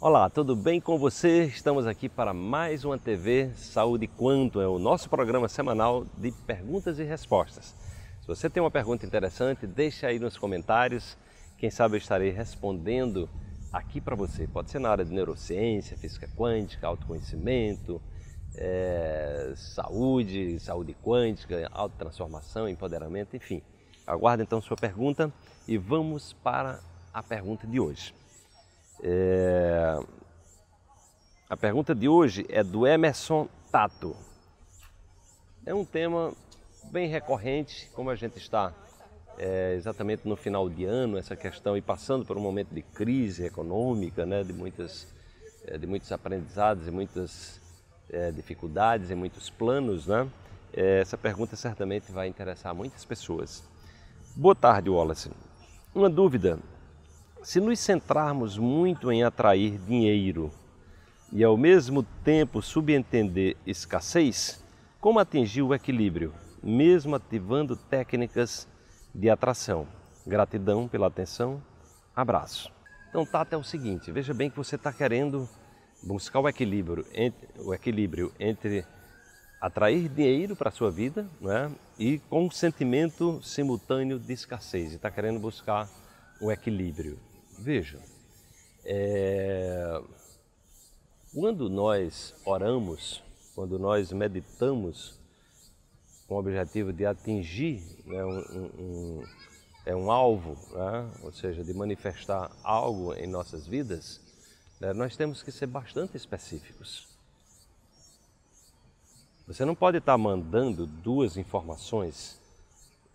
Olá, tudo bem com você? Estamos aqui para mais uma TV Saúde Quanto, é o nosso programa semanal de perguntas e respostas. Se você tem uma pergunta interessante, deixe aí nos comentários, quem sabe eu estarei respondendo aqui para você. Pode ser na área de neurociência, física quântica, autoconhecimento, é, saúde, saúde quântica, autotransformação, empoderamento, enfim. Aguardo então sua pergunta e vamos para a pergunta de hoje. É pergunta de hoje é do Emerson Tato. É um tema bem recorrente, como a gente está é, exatamente no final de ano, essa questão e passando por um momento de crise econômica, né, de, muitas, é, de muitos aprendizados e muitas é, dificuldades e muitos planos, né? É, essa pergunta certamente vai interessar muitas pessoas. Boa tarde, Wallace. Uma dúvida: se nos centrarmos muito em atrair dinheiro e ao mesmo tempo subentender escassez, como atingir o equilíbrio, mesmo ativando técnicas de atração? Gratidão pela atenção, abraço. Então, Tata, é o seguinte: veja bem que você está querendo buscar o equilíbrio entre, o equilíbrio entre atrair dinheiro para a sua vida né, e com um sentimento simultâneo de escassez, e está querendo buscar o equilíbrio. Veja, é quando nós oramos, quando nós meditamos com o objetivo de atingir né, um, um, é um, alvo, né, ou seja, de manifestar algo em nossas vidas, né, nós temos que ser bastante específicos. Você não pode estar mandando duas informações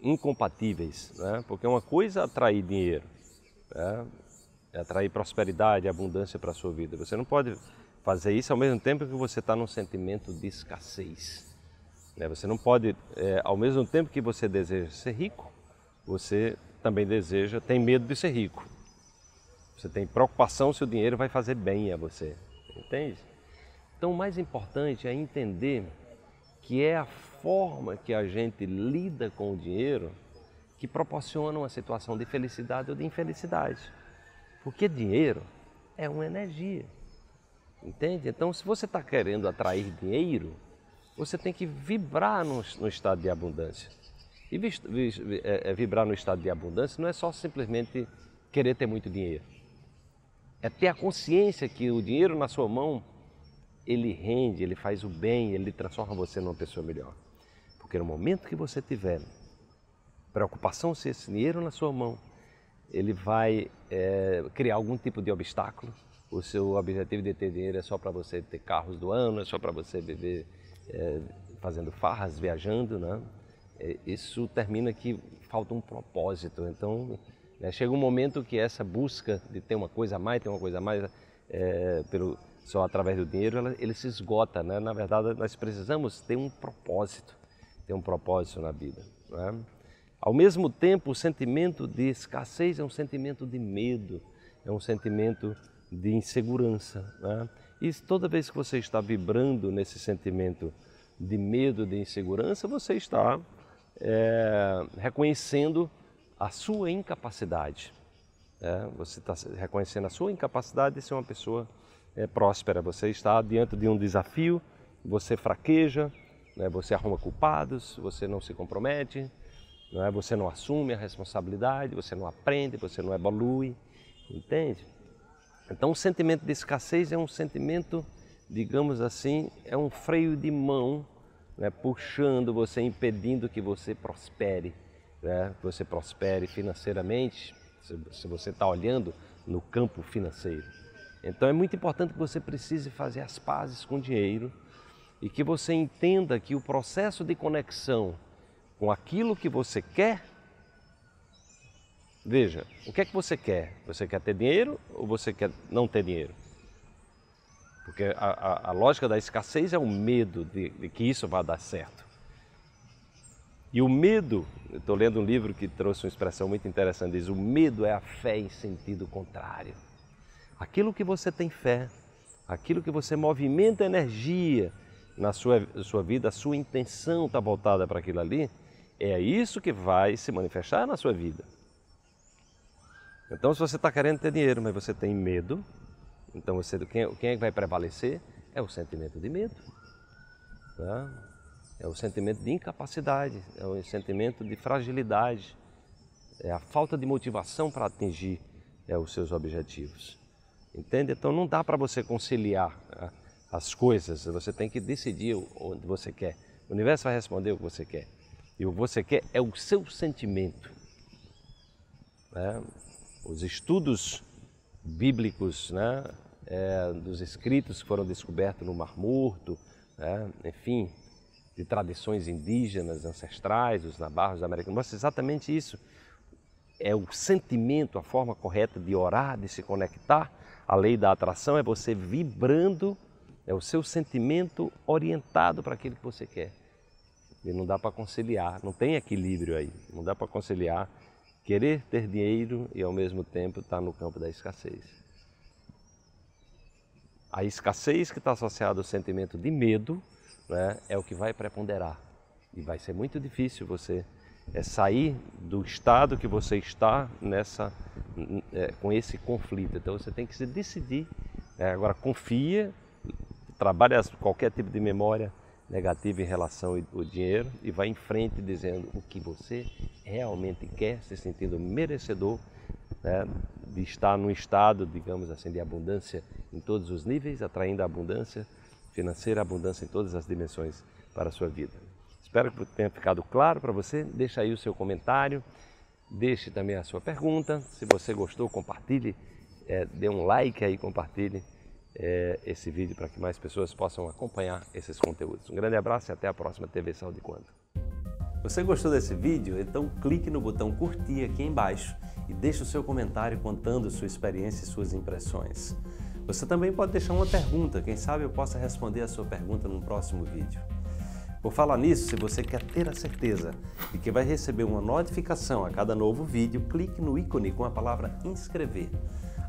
incompatíveis, né? porque uma coisa é atrair dinheiro, né? é atrair prosperidade, abundância para a sua vida. Você não pode fazer isso ao mesmo tempo que você está num sentimento de escassez. Né? Você não pode, é, ao mesmo tempo que você deseja ser rico, você também deseja, tem medo de ser rico. Você tem preocupação se o dinheiro vai fazer bem a você, entende? Então, o mais importante é entender que é a forma que a gente lida com o dinheiro que proporciona uma situação de felicidade ou de infelicidade. Porque dinheiro é uma energia. Entende? Então, se você está querendo atrair dinheiro, você tem que vibrar no, no estado de abundância. E vi, vi, é, é vibrar no estado de abundância não é só simplesmente querer ter muito dinheiro. É ter a consciência que o dinheiro na sua mão, ele rende, ele faz o bem, ele transforma você numa pessoa melhor. Porque no momento que você tiver preocupação se esse dinheiro na sua mão, ele vai é, criar algum tipo de obstáculo, o seu objetivo de ter dinheiro é só para você ter carros do ano, é só para você beber é, fazendo farras, viajando, né? É, isso termina que falta um propósito. Então, né, chega um momento que essa busca de ter uma coisa a mais, ter uma coisa a mais, é, pelo, só através do dinheiro, ela, ele se esgota, né? Na verdade, nós precisamos ter um propósito, ter um propósito na vida, né? Ao mesmo tempo, o sentimento de escassez é um sentimento de medo, é um sentimento de insegurança. Né? E toda vez que você está vibrando nesse sentimento de medo, de insegurança, você está é, reconhecendo a sua incapacidade. Né? Você está reconhecendo a sua incapacidade de ser uma pessoa é, próspera. Você está diante de um desafio, você fraqueja, né? você arruma culpados, você não se compromete, não é? você não assume a responsabilidade, você não aprende, você não evolui, entende? Então, o sentimento de escassez é um sentimento, digamos assim, é um freio de mão né, puxando você, impedindo que você prospere, né, que você prospere financeiramente, se, se você está olhando no campo financeiro. Então é muito importante que você precise fazer as pazes com o dinheiro e que você entenda que o processo de conexão com aquilo que você quer Veja, o que é que você quer? Você quer ter dinheiro ou você quer não ter dinheiro? Porque a, a, a lógica da escassez é o medo de, de que isso vá dar certo. E o medo, estou lendo um livro que trouxe uma expressão muito interessante, diz: o medo é a fé em sentido contrário. Aquilo que você tem fé, aquilo que você movimenta energia na sua, sua vida, a sua intenção está voltada para aquilo ali, é isso que vai se manifestar na sua vida. Então, se você está querendo ter dinheiro, mas você tem medo, então você, quem, quem é que vai prevalecer? É o sentimento de medo. Né? É o sentimento de incapacidade, é o sentimento de fragilidade, é a falta de motivação para atingir é, os seus objetivos. Entende? Então não dá para você conciliar né, as coisas, você tem que decidir onde você quer. O universo vai responder o que você quer. E o que você quer é o seu sentimento. Né? os estudos bíblicos, né, é, dos escritos que foram descobertos no Mar Morto, né, enfim, de tradições indígenas, ancestrais, os nabarros americanos, mostra exatamente isso. É o sentimento, a forma correta de orar, de se conectar. A lei da atração é você vibrando, é o seu sentimento orientado para aquilo que você quer. E não dá para conciliar, não tem equilíbrio aí, não dá para conciliar querer ter dinheiro e ao mesmo tempo estar tá no campo da escassez. A escassez que está associada ao sentimento de medo né, é o que vai preponderar. E vai ser muito difícil você é, sair do estado que você está nessa, é, com esse conflito. Então você tem que se decidir. É, agora, confia, trabalha qualquer tipo de memória negativa em relação ao dinheiro e vai em frente dizendo o que você realmente quer, se sentindo merecedor né, de estar num estado, digamos assim, de abundância em todos os níveis, atraindo a abundância financeira, abundância em todas as dimensões para a sua vida. Espero que tenha ficado claro para você. Deixa aí o seu comentário, deixe também a sua pergunta. Se você gostou, compartilhe, é, dê um like aí, compartilhe é, esse vídeo para que mais pessoas possam acompanhar esses conteúdos. Um grande abraço e até a próxima TV Saúde Quando. Você gostou desse vídeo? Então clique no botão curtir aqui embaixo e deixe o seu comentário contando sua experiência e suas impressões. Você também pode deixar uma pergunta, quem sabe eu possa responder a sua pergunta num próximo vídeo. Por falar nisso, se você quer ter a certeza de que vai receber uma notificação a cada novo vídeo, clique no ícone com a palavra inscrever.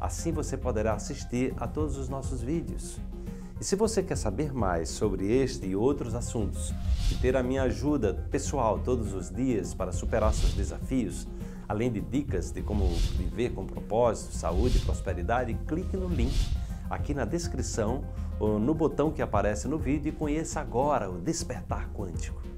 Assim você poderá assistir a todos os nossos vídeos. E se você quer saber mais sobre este e outros assuntos e ter a minha ajuda pessoal todos os dias para superar seus desafios, além de dicas de como viver com propósito, saúde e prosperidade, clique no link aqui na descrição ou no botão que aparece no vídeo e conheça agora o Despertar Quântico.